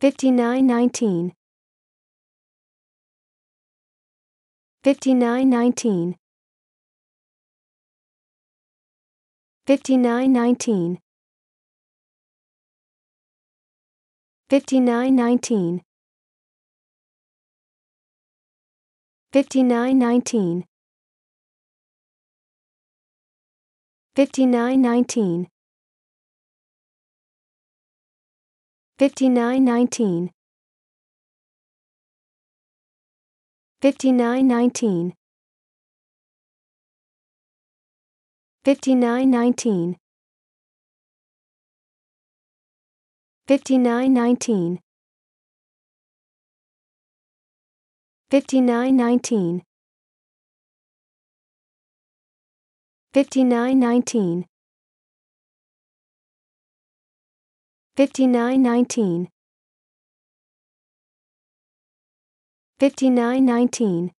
5919 5919 5919 5919 5919 5919 5919 5919 5919 5919 5919 5919 5919 5919